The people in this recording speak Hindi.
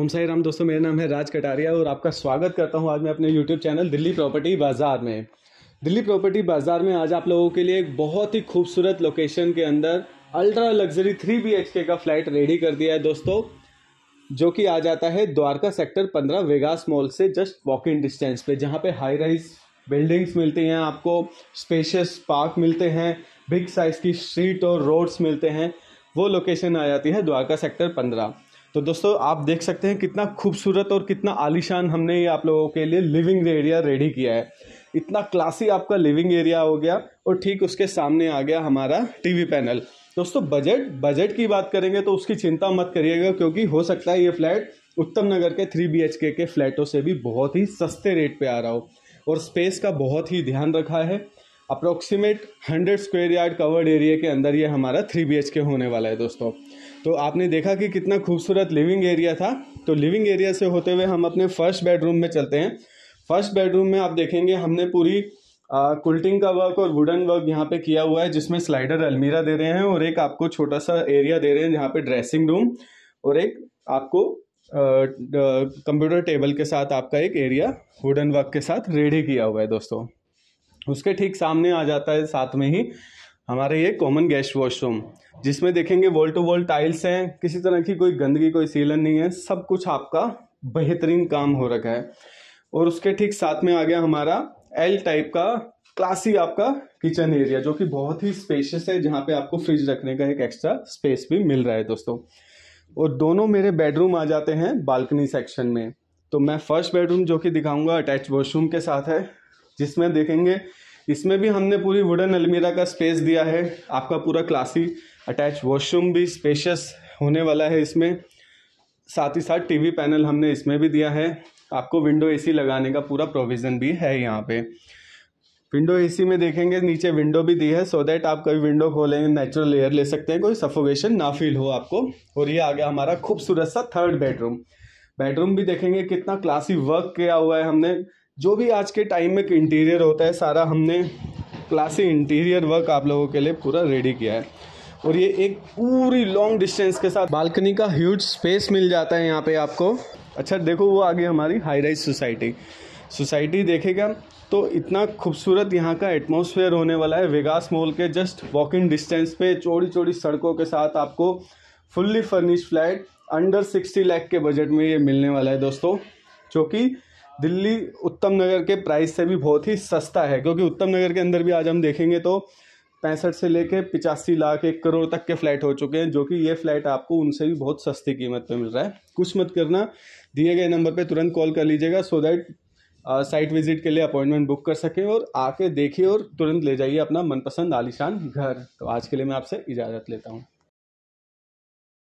ओम साई राम दोस्तों मेरा नाम है राज कटारिया और आपका स्वागत करता हूँ आज मैं अपने यूट्यूब चैनल दिल्ली प्रॉपर्टी बाज़ार में दिल्ली प्रॉपर्टी बाज़ार में आज आप लोगों के लिए एक बहुत ही खूबसूरत लोकेशन के अंदर ultra luxury three B H K का फ्लैट रेडी कर दिया है दोस्तों जो कि आ जाता है द्वारका सेक्टर पंद्रह वेगास मॉल से जस्ट वॉकिंग डिस्टेंस पे जहाँ पे हाई राइज बिल्डिंग्स मिलती हैं आपको स्पेशियस पार्क मिलते हैं बिग साइज़ की स्ट्रीट और रोड्स मिलते हैं वो लोकेशन आ जाती है द्वारका सेक्टर पंद्रह तो दोस्तों आप देख सकते हैं कितना खूबसूरत और कितना आलीशान हमने ये आप लोगों के लिए लिविंग एरिया रेडी किया है इतना क्लासी आपका लिविंग एरिया हो गया और ठीक उसके सामने आ गया हमारा टीवी पैनल दोस्तों बजट बजट की बात करेंगे तो उसकी चिंता मत करिएगा क्योंकि हो सकता है ये फ्लैट उत्तम नगर के थ्री बी के फ्लैटों से भी बहुत ही सस्ते रेट पर आ रहा हो और स्पेस का बहुत ही ध्यान रखा है approximate hundred square yard covered area के अंदर ये हमारा थ्री बी होने वाला है दोस्तों तो आपने देखा कि कितना खूबसूरत लिविंग एरिया था तो लिविंग एरिया से होते हुए हम अपने फर्स्ट बेडरूम में चलते हैं फर्स्ट बेडरूम में आप देखेंगे हमने पूरी कुल्टिंग का वर्क और वुडन वर्क यहाँ पे किया हुआ है जिसमें स्लाइडर अलमीरा दे रहे हैं और एक आपको छोटा सा एरिया दे रहे हैं जहाँ पे ड्रेसिंग रूम और एक आपको कंप्यूटर टेबल के साथ आपका एक एरिया वुडन वर्क के साथ रेडी किया हुआ है दोस्तों उसके ठीक सामने आ जाता है साथ में ही हमारे ये कॉमन गेस्ट वॉशरूम जिसमें देखेंगे वॉल टू वॉल टाइल्स हैं किसी तरह की कोई गंदगी कोई सीलन नहीं है सब कुछ आपका बेहतरीन काम हो रखा है और उसके ठीक साथ में आ गया हमारा एल टाइप का क्लासी आपका किचन एरिया जो कि बहुत ही स्पेशियस है जहाँ पे आपको फ्रिज रखने का एक एक्स्ट्रा स्पेस भी मिल रहा है दोस्तों और दोनों मेरे बेडरूम आ जाते हैं बालकनी सेक्शन में तो मैं फर्स्ट बेडरूम जो कि दिखाऊंगा अटैच वॉशरूम के साथ है जिसमें देखेंगे इसमें भी हमने पूरी वुडन अलमीरा का स्पेस दिया है आपका पूरा क्लासी अटैच वॉशरूम भी स्पेशियस होने वाला है इसमें साथ ही साथ टीवी पैनल हमने इसमें भी दिया है आपको विंडो एसी लगाने का पूरा प्रोविज़न भी है यहाँ पे विंडो एसी में देखेंगे नीचे विंडो भी दी है सो देट दैट आप कभी विंडो खोलेंगे नेचुरल एयर ले सकते हैं कोई सफोगेशन ना फील हो आपको और ये आ गया हमारा खूबसूरत सा थर्ड बेडरूम बेडरूम भी देखेंगे कितना क्लासी वर्क किया हुआ है हमने जो भी आज के टाइम में इंटीरियर होता है सारा हमने क्लासी इंटीरियर वर्क आप लोगों के लिए पूरा रेडी किया है और ये एक पूरी लॉन्ग डिस्टेंस के साथ बालकनी का ह्यूज स्पेस मिल जाता है यहाँ पे आपको अच्छा देखो वो आगे हमारी हाई राइज सोसाइटी सोसाइटी देखेगा तो इतना खूबसूरत यहाँ का एटमोसफेयर होने वाला है वेगास मॉल के जस्ट वॉकिंग डिस्टेंस पे चौड़ी चौड़ी सड़कों के साथ आपको fully furnished flat under sixty lakh के बजट में ये मिलने वाला है दोस्तों जो कि दिल्ली उत्तम नगर के प्राइस से भी बहुत ही सस्ता है क्योंकि उत्तम नगर के अंदर भी आज हम देखेंगे तो पैंसठ से लेके पिचासी लाख एक करोड़ तक के फ्लैट हो चुके हैं जो कि ये फ्लैट आपको उनसे भी बहुत सस्ती कीमत पे मिल रहा है कुछ मत करना दिए गए नंबर पे तुरंत कॉल कर लीजिएगा सो दैट साइट विजिट के लिए अपॉइंटमेंट बुक कर सकें और आके देखिए और तुरंत ले जाइए अपना मनपसंद आलिशान घर तो आज के लिए मैं आपसे इजाज़त लेता हूँ